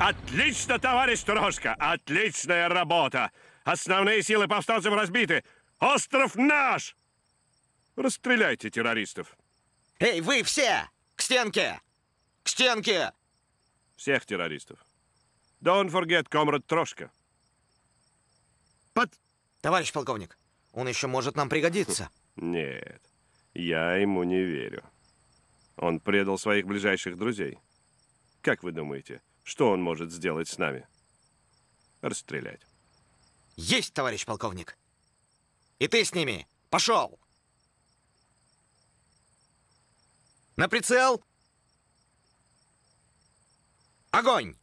Отлично, товарищ Трошка! Отличная работа! Основные силы повстанцев разбиты! Остров наш! Расстреляйте террористов! Эй, вы все! К стенке! К стенке! Всех террористов. Don't forget, комрад Трошка. Под... Товарищ полковник, он еще может нам пригодиться. Нет, я ему не верю. Он предал своих ближайших друзей. Как вы думаете, что он может сделать с нами? Расстрелять. Есть, товарищ полковник. И ты с ними. Пошел. На прицел. Огонь!